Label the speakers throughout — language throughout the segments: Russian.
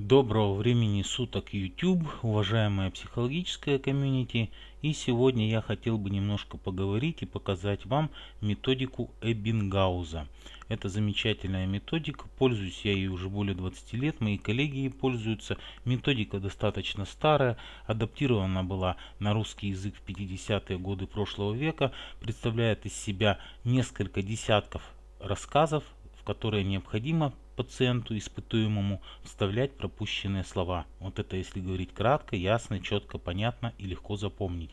Speaker 1: Доброго времени суток YouTube, уважаемая психологическая комьюнити. И сегодня я хотел бы немножко поговорить и показать вам методику Эббингауза. Это замечательная методика, пользуюсь я ей уже более 20 лет, мои коллеги ей пользуются. Методика достаточно старая, адаптирована была на русский язык в 50-е годы прошлого века, представляет из себя несколько десятков рассказов которые необходимо пациенту испытуемому вставлять пропущенные слова. Вот это если говорить кратко, ясно, четко, понятно и легко запомнить.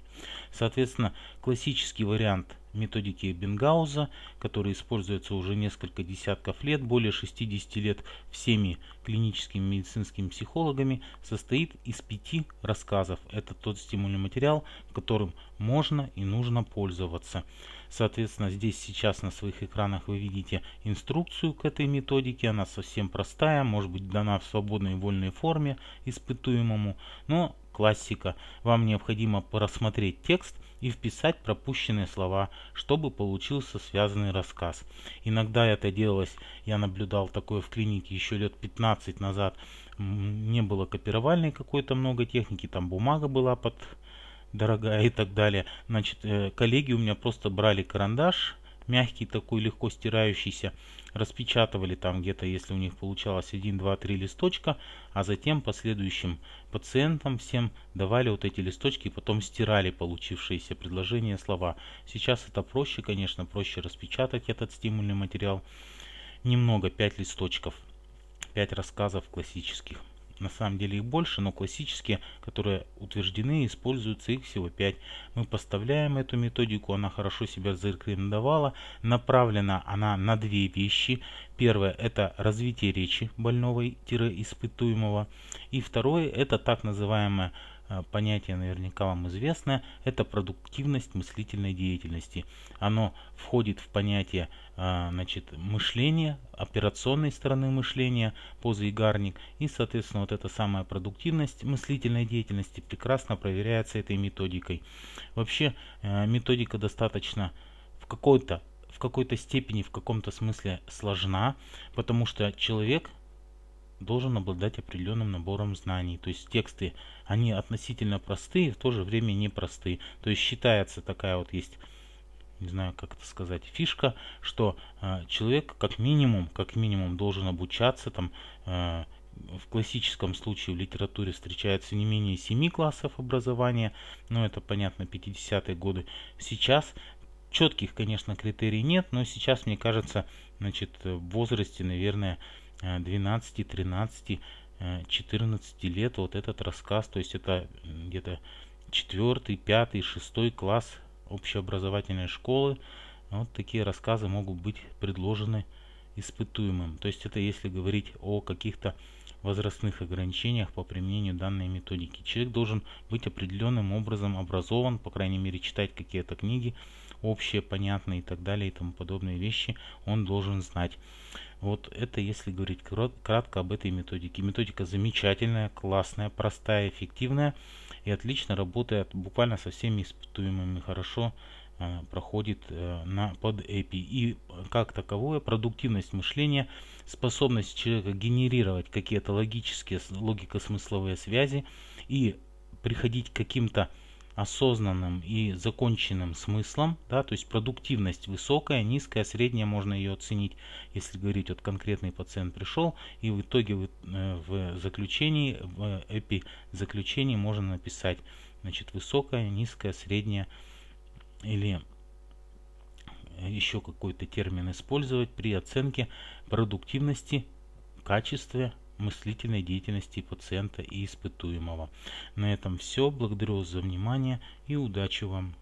Speaker 1: Соответственно, классический вариант методики Эббингауза, которая используется уже несколько десятков лет, более 60 лет всеми клиническими медицинскими психологами, состоит из пяти рассказов. Это тот стимульный материал, которым можно и нужно пользоваться. Соответственно, здесь сейчас на своих экранах вы видите инструкцию к этой методике. Она совсем простая, может быть дана в свободной и вольной форме испытуемому, но классика. Вам необходимо просмотреть текст и вписать пропущенные слова, чтобы получился связанный рассказ. Иногда это делалось, я наблюдал такое в клинике еще лет 15 назад. Не было копировальной какой-то много техники, там бумага была под дорогая и так далее. Значит, э, коллеги у меня просто брали карандаш, мягкий такой, легко стирающийся. Распечатывали там где-то, если у них получалось 1, 2, 3 листочка, а затем последующим пациентам всем давали вот эти листочки, и потом стирали получившиеся предложения, слова. Сейчас это проще, конечно, проще распечатать этот стимульный материал. Немного, 5 листочков, 5 рассказов классических. На самом деле их больше, но классические, которые утверждены, используются их всего 5. Мы поставляем эту методику, она хорошо себя зарекомендовала. Направлена она на две вещи. Первое – это развитие речи больного-испытуемого. И второе – это так называемая а, понятие наверняка вам известное это продуктивность мыслительной деятельности. Оно входит в понятие а, значит, мышления, операционной стороны мышления по Зейгарник. И, соответственно, вот эта самая продуктивность мыслительной деятельности прекрасно проверяется этой методикой. Вообще, а, методика достаточно в какой-то в какой-то степени, в каком-то смысле сложна, потому что человек должен обладать определенным набором знаний. То есть тексты, они относительно простые, в то же время не простые. То есть считается такая вот есть не знаю, как это сказать, фишка, что э, человек как минимум, как минимум должен обучаться там э, в классическом случае в литературе встречается не менее 7 классов образования, но ну, это понятно 50-е годы. Сейчас четких, конечно, критерий нет, но сейчас, мне кажется, значит, в возрасте, наверное, 12, 13, 14 лет вот этот рассказ, то есть это где-то 4, 5, 6 класс общеобразовательной школы. Вот такие рассказы могут быть предложены испытуемым. То есть это если говорить о каких-то возрастных ограничениях по применению данной методики. Человек должен быть определенным образом образован, по крайней мере читать какие-то книги, общие, понятные и так далее и тому подобные вещи он должен знать. Вот это если говорить кратко об этой методике. Методика замечательная, классная, простая, эффективная и отлично работает буквально со всеми испытуемыми, хорошо э, проходит э, на, под API. И как таковое, продуктивность мышления, способность человека генерировать какие-то логические, логико-смысловые связи и приходить к каким-то осознанным и законченным смыслом, да, то есть продуктивность высокая, низкая, средняя, можно ее оценить, если говорить, вот конкретный пациент пришел, и в итоге в, э, в заключении, в эпи заключении можно написать, значит, высокая, низкая, средняя или еще какой-то термин использовать при оценке продуктивности, качестве мыслительной деятельности пациента и испытуемого. На этом все. Благодарю вас за внимание и удачи вам!